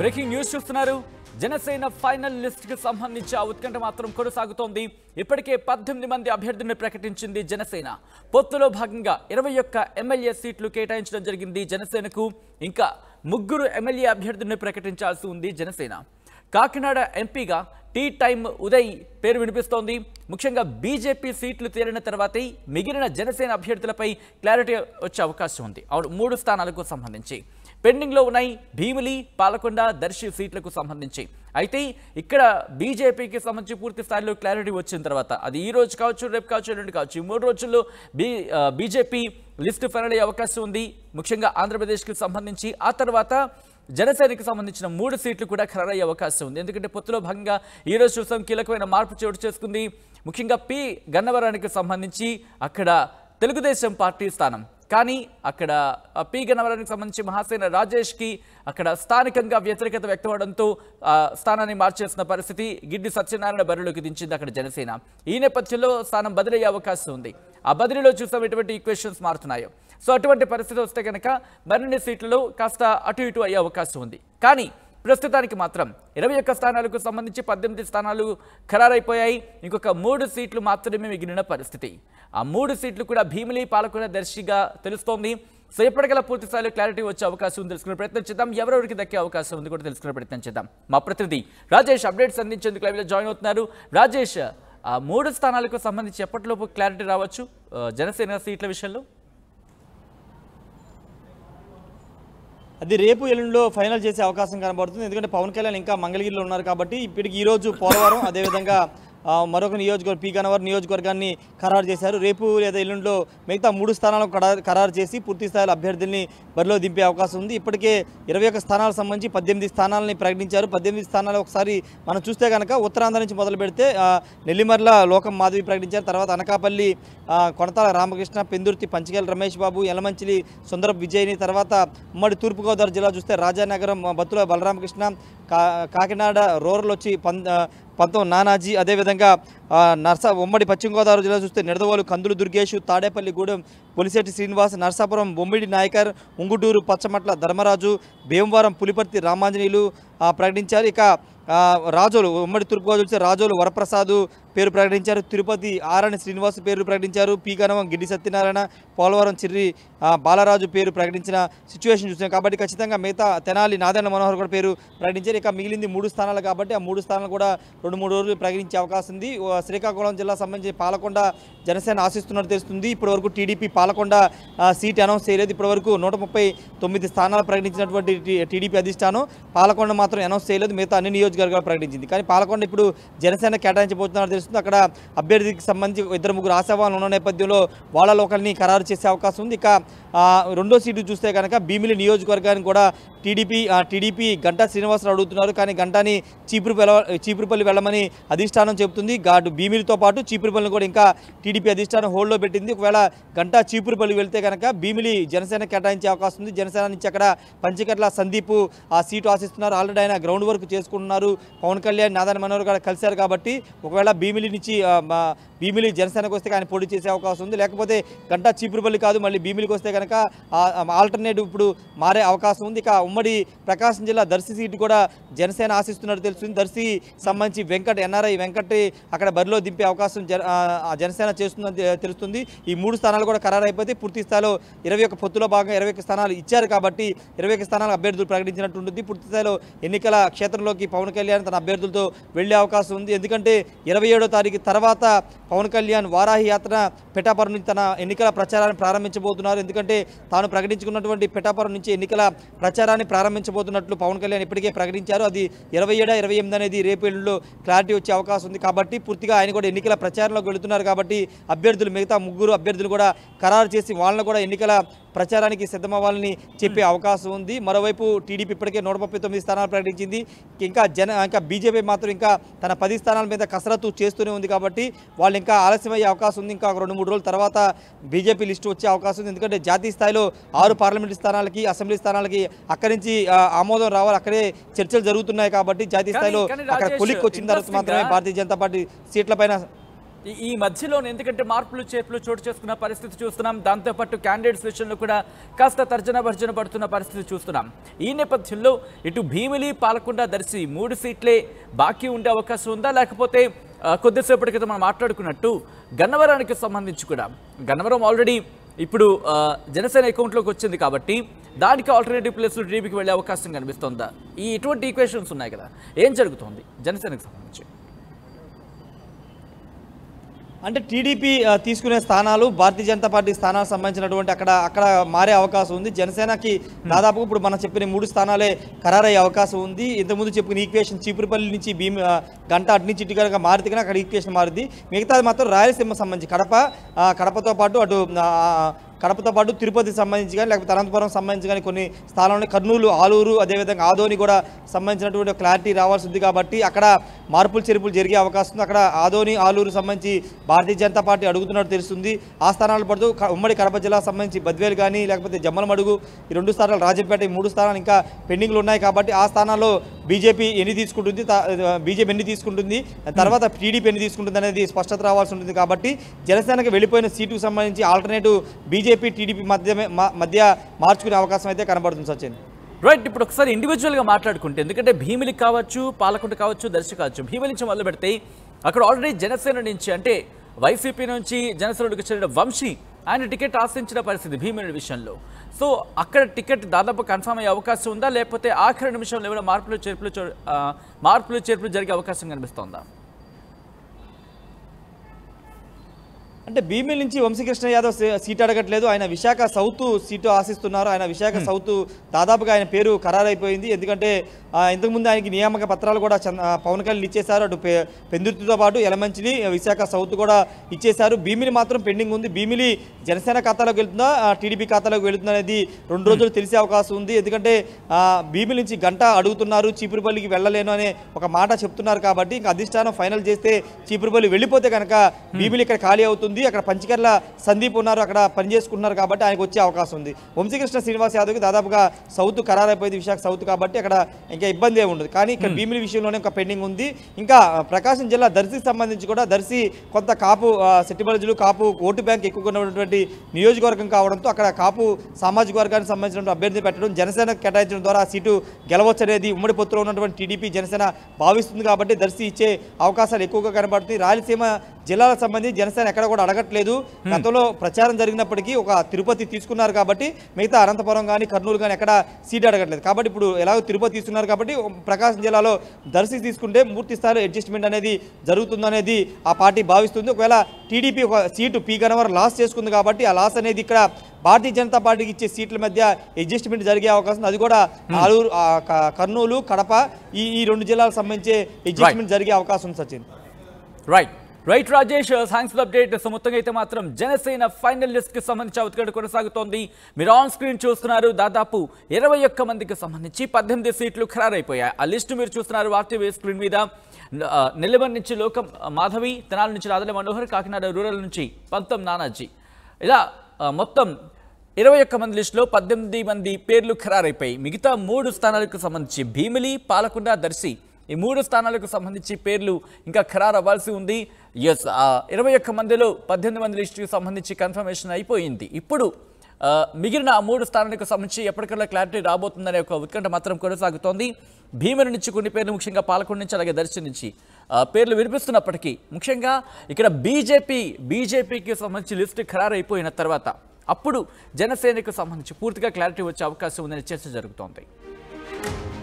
Breaking news చూస్తున్నారు Janasena final list కి సంబంధించి ఆ ఉత్కంఠ మాత్రం కొనసాగుతోంది ఇప్పటికే పద్దెనిమిది మంది అభ్యర్థులను ప్రకటించింది జనసేన పొత్తులో భాగంగా ఇరవై ఒక్క ఎమ్మెల్యే సీట్లు కేటాయించడం జరిగింది జనసేనకు ఇంకా ముగ్గురు ఎమ్మెల్యే అభ్యర్థులను ప్రకటించాల్సి ఉంది జనసేన కాకినాడ ఎంపీగా టీ టైమ్ ఉదయ్ పేరు వినిపిస్తోంది ముఖ్యంగా బీజేపీ సీట్లు తీరిన తర్వాతే మిగిలిన జనసేన అభ్యర్థులపై క్లారిటీ వచ్చే అవకాశం ఉంది అవును మూడు స్థానాలకు సంబంధించి పెండింగ్లో ఉన్నాయి భీమిలి పాలకొండ దర్శి సీట్లకు సంబంధించి అయితే ఇక్కడ బీజేపీకి సంబంధించి పూర్తి స్థాయిలో క్లారిటీ వచ్చిన తర్వాత అది ఈ రోజు కావచ్చు రేపు కావచ్చు రెండు కావచ్చు ఈ మూడు రోజుల్లో బీ బీజేపీ లిస్టు ఫైనల్ అయ్యే అవకాశం ఉంది ముఖ్యంగా ఆంధ్రప్రదేశ్కి సంబంధించి ఆ తర్వాత జనసేనకి సంబంధించిన మూడు సీట్లు కూడా ఖరారయ్యే అవకాశం ఉంది ఎందుకంటే పొత్తులో భాగంగా ఈరోజు చూసాం కీలకమైన మార్పు చోటు చేసుకుంది ముఖ్యంగా పి గన్నవరానికి సంబంధించి అక్కడ తెలుగుదేశం పార్టీ స్థానం కానీ అక్కడ పి గన్నవరానికి సంబంధించి మహాసేన రాజేష్కి అక్కడ స్థానికంగా వ్యతిరేకత వ్యక్తమవడంతో స్థానాన్ని మార్చేసిన పరిస్థితి గిడ్డి సత్యనారాయణ బరిలోకి దించింది అక్కడ జనసేన ఈ నేపథ్యంలో స్థానం బదిలయ్యే అవకాశం ఉంది ఆ బదిలీలో చూసాం ఎటువంటి ఈక్వేషన్స్ మారుతున్నాయో సో అటువంటి పరిస్థితి వస్తే కనుక మరిన్ని సీట్లలో కాస్త అటు ఇటు అయ్యే అవకాశం ఉంది కానీ ప్రస్తుతానికి మాత్రం ఇరవై ఒక్క స్థానాలకు సంబంధించి పద్దెనిమిది స్థానాలు ఖరారైపోయాయి ఇంకొక మూడు సీట్లు మాత్రమే మిగిలిన పరిస్థితి ఆ మూడు సీట్లు కూడా భీమిలి పాలకుల దర్శిగా తెలుస్తోంది సో ఎప్పటికల్లా పూర్తి స్థాయిలో క్లారిటీ వచ్చే అవకాశం ఉంది తెలుసుకునే ప్రయత్నం చేద్దాం ఎవరెవరికి దక్కే అవకాశం ఉంది కూడా తెలుసుకునే ప్రయత్నం చేద్దాం మా ప్రతినిధి రాజేష్ అప్డేట్స్ అందించేందుకు లైవ్లో జాయిన్ అవుతున్నారు రాజేష్ మూడు స్థానాలకు సంబంధించి ఎప్పటిలోపు క్లారిటీ రావచ్చు జనసేన సీట్ల విషయంలో అది రేపు ఎల్లుండిలో ఫైనల్ చేసే అవకాశం కనబడుతుంది ఎందుకంటే పవన్ కళ్యాణ్ ఇంకా మంగళగిరిలో ఉన్నారు కాబట్టి ఇప్పటికి ఈరోజు పోలవరం అదేవిధంగా మరొక నియోజకవర్గ పీ గన్నవరం నియోజకవర్గాన్ని ఖరారు చేశారు రేపు లేదా ఎల్లుండిలో మిగతా మూడు స్థానాలను ఖరారు చేసి పూర్తి స్థాయిలో అభ్యర్థుల్ని బరిలో దింపే అవకాశం ఉంది ఇప్పటికే ఇరవై ఒక్క స్థానాలకు సంబంధించి పద్దెనిమిది స్థానాలని ప్రకటించారు పద్దెనిమిది స్థానాలు ఒకసారి మనం చూస్తే కనుక ఉత్తరాంధ్ర నుంచి మొదలు పెడితే నెల్లిమర్ల లోకం మాధవి ప్రకటించారు తర్వాత అనకాపల్లి కొనతాల రామకృష్ణ పెందుర్తి పంచగల రమేష్ బాబు ఎలమంచిలి సుందర విజయని తర్వాత ఉమ్మడి తూర్పుగోదావరి జిల్లా చూస్తే రాజానగరం బత్తుల బలరామకృష్ణ కాకినాడ రోరల్ వచ్చి పంతం నానాజీ అదేవిధంగా నర్స ఉమ్మడి పశ్చిమ గోదావరి జిల్లా చూస్తే నిడదవోలు కందులు దుర్గేష్ తాడేపల్లిగూడెం పులిశెట్టి శ్రీనివాస్ నర్సాపురం బొమ్మిడి నాయకర్ ఉంగుటూరు పచ్చమట్ల ధర్మరాజు భీమవరం పులిపర్తి రామాంజనేయులు ప్రకటించారు ఇక రాజోలు ఉమ్మడి తూర్పుగోదావరి రాజోలు వరప్రసాదు పేరు ప్రకటించారు తిరుపతి ఆరణి శ్రీనివాస్ పేరు ప్రకటించారు పీ కనవం గిడ్డి సత్యనారాయణ పోలవరం చిర్రి బాలరాజు పేరు ప్రకటించిన సిచ్యువేషన్ చూసాం కాబట్టి ఖచ్చితంగా మిగతా తెనాలి నాదన్న మనోహర్ కూడా పేరు ప్రకటించారు ఇక మిగిలింది మూడు స్థానాలు కాబట్టి ఆ మూడు స్థానాలు కూడా రెండు మూడు రోజులు ప్రకటించే అవకాశం ఉంది శ్రీకాకుళం జిల్లా సంబంధించి పాలకొండ జనసేన ఆశిస్తున్నట్టు తెలుస్తుంది ఇప్పటివరకు టీడీపీ పాలకొండ సీట్ అనౌన్స్ చేయలేదు ఇప్పటివరకు నూట ముప్పై తొమ్మిది స్థానాలు ప్రకటించినటువంటి టీడీపీ అధిష్టానం పాలకొండ మాత్రం అనౌన్స్ చేయలేదు మిగతా అన్ని నియోజకవర్గాలు ప్రకటించింది కానీ పాలకొండ ఇప్పుడు జనసేన కేటాయించబోతున్నారు తెలుస్తుంది అక్కడ అభ్యర్థికి సంబంధించి ఇద్దరు ముగ్గురు ఆశావాహులు ఉన్న నేపథ్యంలో వాళ్ళ ఒకరిని ఖరారు చేసే అవకాశం ఉంది ఇక రెండో సీటు చూస్తే కనుక భీమిలి నియోజకవర్గానికి కూడా టీడీపీ టీడీపీ గంటా శ్రీనివాసరావు అడుగుతున్నారు కానీ గంటాని చీపురు చీపురుపల్లి వెళ్ళమని అధిష్టానం చెబుతుంది గాడు భీమిలితో పాటు చీపురుపల్లిని కూడా ఇంకా టీడీపీ అధిష్టానం హోల్డ్లో పెట్టింది ఒకవేళ గంటా చీపురుపల్లి వెళ్తే కనుక భీమిలి జనసేన కేటాయించే అవకాశం ఉంది జనసేన నుంచి అక్కడ పంచకట్ల సందీప్ ఆ సీటు ఆశిస్తున్నారు ఆల్రెడీ ఆయన గ్రౌండ్ వర్క్ చేసుకుంటున్నారు పవన్ కళ్యాణ్ నాదాని మనోహర్ గారు కలిశారు కాబట్టి ఒకవేళ భీమిలి నుంచి భీమిలి జనసేనకు వస్తే ఆయన పోటీ చేసే అవకాశం ఉంది లేకపోతే గంటా చీపురుపల్లి కాదు మళ్ళీ భీమిలికి వస్తే కనుక ఆల్టర్నేటివ్ ఇప్పుడు మారే అవకాశం ఉంది ఇక ఉమ్మడి ప్రకాశం జిల్లా దర్శి సీటు కూడా జనసేన ఆశిస్తున్నట్టు తెలుస్తుంది దర్శి సంబంధించి వెంకట ఎన్ఆర్ఐ వెంకట్ అక్కడ బరిలో దింపే అవకాశం జనసేన చేస్తుందని తెలుస్తుంది ఈ మూడు స్థానాలు కూడా ఖరారైపోతే పూర్తి స్థాయిలో ఇరవై ఒక్క పొత్తులో భాగంగా ఇరవై ఒక్క స్థానాలు ఇచ్చారు కాబట్టి ఇరవై ఒక్క స్థానాలు అభ్యర్థులు ప్రకటించినట్టు ఉంటుంది పూర్తి స్థాయిలో ఎన్నికల క్షేత్రంలోకి పవన్ కళ్యాణ్ తన అభ్యర్థులతో వెళ్లే అవకాశం ఉంది ఎందుకంటే ఇరవై పదిహేడో తారీఖు తర్వాత పవన్ కళ్యాణ్ వారాహి యాత్ర పెటాపురం నుంచి తన ఎన్నికల ప్రచారాన్ని ప్రారంభించబోతున్నారు ఎందుకంటే తాను ప్రకటించుకున్నటువంటి పెటాపురం నుంచి ఎన్నికల ప్రచారాన్ని ప్రారంభించబోతున్నట్లు పవన్ కళ్యాణ్ ఇప్పటికే ప్రకటించారు అది ఇరవై ఏడా ఇరవై ఎనిమిది అనేది రేపేళ్లలో క్లారిటీ వచ్చే అవకాశం ఉంది కాబట్టి పూర్తిగా ఆయన కూడా ఎన్నికల ప్రచారంలోకి వెళుతున్నారు కాబట్టి అభ్యర్థులు మిగతా ముగ్గురు అభ్యర్థులు కూడా ఖరారు చేసి వాళ్ళను కూడా ఎన్నికల ప్రచారానికి సిద్ధమవ్వాలని చెప్పే hmm. అవకాశం ఉంది మరోవైపు టీడీపీ ఇప్పటికే నూట ముప్పై తొమ్మిది స్థానాలు ప్రకటించింది ఇంకా జన ఇంకా బీజేపీ మాత్రం ఇంకా తన పది స్థానాల మీద కసరత్తు చేస్తూనే ఉంది కాబట్టి వాళ్ళు ఇంకా ఆలస్యమయ్యే అవకాశం ఉంది ఇంకా రెండు మూడు రోజుల తర్వాత బీజేపీ లిస్టు వచ్చే అవకాశం ఉంది ఎందుకంటే జాతీయ స్థాయిలో ఆరు పార్లమెంటు స్థానాలకి అసెంబ్లీ స్థానాలకి అక్కడి నుంచి ఆమోదం రావాలి అక్కడే చర్చలు జరుగుతున్నాయి కాబట్టి జాతీయ స్థాయిలో అక్కడ కొలిక్కి వచ్చిన తర్వాత మాత్రమే భారతీయ జనతా పార్టీ సీట్లపైన ఈ మధ్యలో ఎందుకంటే మార్పులు చేర్పులు చోటు చేసుకున్న పరిస్థితి చూస్తున్నాం దాంతోపాటు క్యాండిడేట్స్ విషయంలో కూడా కాస్త తర్జన భర్జన పడుతున్న పరిస్థితి చూస్తున్నాం ఈ నేపథ్యంలో ఇటు భీమిలి పాలకొండ దర్శి మూడు సీట్లే బాకీ ఉండే అవకాశం ఉందా లేకపోతే కొద్దిసేపటి క్రితం మనం మాట్లాడుకున్నట్టు గన్నవరానికి సంబంధించి కూడా గన్నవరం ఆల్రెడీ ఇప్పుడు జనసేన అకౌంట్లోకి వచ్చింది కాబట్టి దానికి ఆల్టర్నేటివ్ ప్లేస్లు టీడీపీకి వెళ్ళే అవకాశం కనిపిస్తుందా ఈ ఇటువంటి ఈక్వేషన్స్ ఉన్నాయి కదా ఏం జరుగుతుంది జనసేనకు సంబంధించి అంటే టీడీపీ తీసుకునే స్థానాలు భారతీయ జనతా పార్టీ స్థానాలకు సంబంధించినటువంటి అక్కడ అక్కడ మారే అవకాశం ఉంది జనసేనకి hmm. దాదాపు ఇప్పుడు మనం చెప్పిన మూడు స్థానాలే ఖరారయ్యే అవకాశం ఉంది ఇంతకుముందు చెప్పుకుని ఈక్వేషన్ చీపురుపల్లి నుంచి భీమ గంట అటు నుంచి ఇటు కనుక మారితే కానీ అక్కడ ఈక్వేషన్ మారుద్ది మిగతాది మాత్రం రాయలసీమ సంబంధించి కడప కడపతో పాటు అటు కడపతో పాటు తిరుపతి సంబంధించి కానీ లేకపోతే అనంతపురం సంబంధించి కానీ కొన్ని స్థానాల్లో కర్నూలు ఆలూరు అదేవిధంగా ఆదోని కూడా సంబంధించినటువంటి క్లారిటీ రావాల్సి ఉంది కాబట్టి అక్కడ మార్పులు చేర్పులు జరిగే అవకాశం ఉంది అక్కడ ఆదోని ఆలూరు సంబంధించి భారతీయ జనతా పార్టీ అడుగుతున్నట్టు తెలుస్తుంది ఆ స్థానాలు పడుతూ ఉమ్మడి కడప జిల్లా సంబంధించి బద్వేలు కానీ లేకపోతే జమ్మలమడుగు ఈ రెండు స్థానాలు రాజంపేట ఈ మూడు స్థానాలు ఇంకా పెండింగ్లు ఉన్నాయి కాబట్టి ఆ స్థానాల్లో బీజేపీ ఎన్ని తీసుకుంటుంది బీజేపీ ఎన్ని తీసుకుంటుంది తర్వాత టీడీపీ ఎన్ని తీసుకుంటుంది అనేది స్పష్టత రావాల్సి ఉంటుంది కాబట్టి జనసేనకు వెళ్ళిపోయిన సీటుకు సంబంధించి ఆల్టర్నేటివ్ బీజేపీ బీజేపీ టీడీపీ మధ్య మధ్య మార్చుకునే అవకాశం అయితే కనబడుతుంది సచిన్ రైట్ ఇప్పుడు ఒకసారి ఇండివిజువల్గా మాట్లాడుకుంటే ఎందుకంటే భీమిలికి కావచ్చు పాలకుంట కావచ్చు దర్శి కావచ్చు భీమిలి నుంచి మొదలు పెడితే అక్కడ ఆల్రెడీ జనసేన నుంచి అంటే వైసీపీ నుంచి జనసేనకు చెందిన వంశీ ఆయన టికెట్ ఆశించిన పరిస్థితి భీముని విషయంలో సో అక్కడ టికెట్ దాదాపు కన్ఫర్మ్ అయ్యే అవకాశం ఉందా లేకపోతే ఆఖరి నిమిషంలో ఏమైనా మార్పులు చేర్పులు మార్పులు చేర్పులు జరిగే అవకాశం కనిపిస్తోందా అంటే భీమిల్ నుంచి వంశీకృష్ణ యాదవ్ సీట్ అడగట్లేదు ఆయన విశాఖ సౌత్ సీటు ఆశిస్తున్నారు ఆయన విశాఖ hmm. సౌత్ దాదాపుగా ఆయన పేరు ఖరారైపోయింది ఎందుకంటే ఇంతకుముందు ఆయనకి నియామక పత్రాలు కూడా పవన్ కళ్యాణ్ ఇచ్చేశారు అటు పెందుర్తితో పాటు ఎలమంచిని విశాఖ సౌత్ కూడా ఇచ్చేశారు భీమిలి మాత్రం పెండింగ్ ఉంది భీమిలి జనసేన ఖాతాలోకి వెళ్తుందా టీడీపీ ఖాతాలోకి వెళుతుందా అనేది రెండు hmm. రోజులు తెలిసే అవకాశం ఉంది ఎందుకంటే భీమిలి నుంచి గంట అడుగుతున్నారు చీపురుపల్లికి వెళ్ళలేను అనే ఒక మాట చెప్తున్నారు కాబట్టి ఇంకా అధిష్టానం ఫైనల్ చేస్తే చీపురుపల్లి వెళ్ళిపోతే కనుక hmm. భీమిలి ఇక్కడ ఖాళీ అవుతుంది ఉంది అక్కడ పంచకర్ల సందీప్ ఉన్నారు అక్కడ పనిచేసుకుంటున్నారు కాబట్టి ఆయనకు వచ్చే అవకాశం ఉంది వంశీకృష్ణ శ్రీనివాస్ యాదవ్కి దాదాపుగా సౌత్ ఖరారైపోయింది విశాఖ సౌత్ కాబట్టి అక్కడ ఇంకా ఇబ్బంది ఏమి ఉండదు కానీ ఇక్కడ భీమిలి విషయంలోనే ఒక పెండింగ్ ఉంది ఇంకా ప్రకాశం జిల్లా దర్శికి సంబంధించి కూడా దర్శి కొంత కాపు సెట్టిబలజులు కాపు ఓటు బ్యాంక్ ఎక్కువగా ఉన్నటువంటి నియోజకవర్గం కావడంతో అక్కడ కాపు సామాజిక వర్గానికి సంబంధించిన అభ్యర్థి పెట్టడం జనసేన కేటాయించడం ద్వారా ఆ సీటు గెలవచ్చనేది ఉమ్మడి పొత్తులో ఉన్నటువంటి టీడీపీ జనసేన భావిస్తుంది కాబట్టి దర్శి ఇచ్చే అవకాశాలు ఎక్కువగా కనబడుతుంది రాయలసీమ జిల్లాలకు సంబంధించి జనసేన ఎక్కడ కూడా అడగట్లేదు గతంలో ప్రచారం జరిగినప్పటికీ ఒక తిరుపతి తీసుకున్నారు కాబట్టి మిగతా అనంతపురం కానీ కర్నూలు కానీ ఎక్కడ సీట్ అడగట్లేదు కాబట్టి ఇప్పుడు ఎలాగో తిరుపతి తీసుకున్నారు కాబట్టి ప్రకాశం జిల్లాలో దర్శి తీసుకుంటే పూర్తి స్థాయిలో అడ్జస్ట్మెంట్ అనేది జరుగుతుందనేది ఆ పార్టీ భావిస్తుంది ఒకవేళ టీడీపీ ఒక సీటు పీ గనవరం లాస్ చేసుకుంది కాబట్టి ఆ లాస్ అనేది ఇక్కడ భారతీయ జనతా పార్టీకి ఇచ్చే సీట్ల మధ్య అడ్జస్ట్మెంట్ జరిగే అవకాశం అది కూడా ఆలూరు కర్నూలు కడప ఈ ఈ రెండు జిల్లాలకు సంబంధించి అడ్జస్ట్మెంట్ జరిగే అవకాశం Sachin right right Rajesh thanks for update so మొత్తంగా అయితే మాత్రం జనసేన ఫైనల్ లిస్ట్ కి సంబంధించి అవుతగడ కొనసాగుతోంది మీరు ఆన్ స్క్రీన్ చూస్తున్నారు దాదాపు ఇరవై ఒక్క మందికి సంబంధించి పద్దెనిమిది సీట్లు ఖరారైపోయాయి ఆ లిస్టు మీరు చూస్తున్నారు ఆర్టీవీ స్క్రీన్ మీద నెల్లమన్ నుంచి లోకం మాధవి తెనాల నుంచి రాదల మనోహర్ కాకినాడ రూరల్ నుంచి పంతం నానాజీ ఇలా మొత్తం ఇరవై ఒక్క మంది లిస్టులో పద్దెనిమిది మంది పేర్లు ఖరారైపోయాయి మిగతా మూడు స్థానాలకు సంబంధించి భీమిలి పాలకొండ దర్శి ఈ మూడు స్థానాలకు సంబంధించి పేర్లు ఇంకా ఖరారు అవ్వాల్సి ఉంది ఎస్ ఇరవై ఒక్క మందిలో పద్దెనిమిది మంది లిస్టుకు సంబంధించి కన్ఫర్మేషన్ అయిపోయింది ఇప్పుడు మిగిలిన ఆ మూడు స్థానాలకు సంబంధించి ఎప్పటికల్లా క్లారిటీ రాబోతుందనే ఒక ఉత్కంఠ మాత్రం కొనసాగుతోంది భీముని నుంచి కొన్ని పేర్లు ముఖ్యంగా పాలకొండ నుంచి అలాగే దర్శనం నుంచి పేర్లు వినిపిస్తున్నప్పటికీ ముఖ్యంగా ఇక్కడ బీజేపీ బీజేపీకి సంబంధించి లిస్టు ఖరారైపోయిన తర్వాత అప్పుడు జనసేనకు సంబంధించి పూర్తిగా క్లారిటీ వచ్చే అవకాశం ఉందనే చర్చ జరుగుతోంది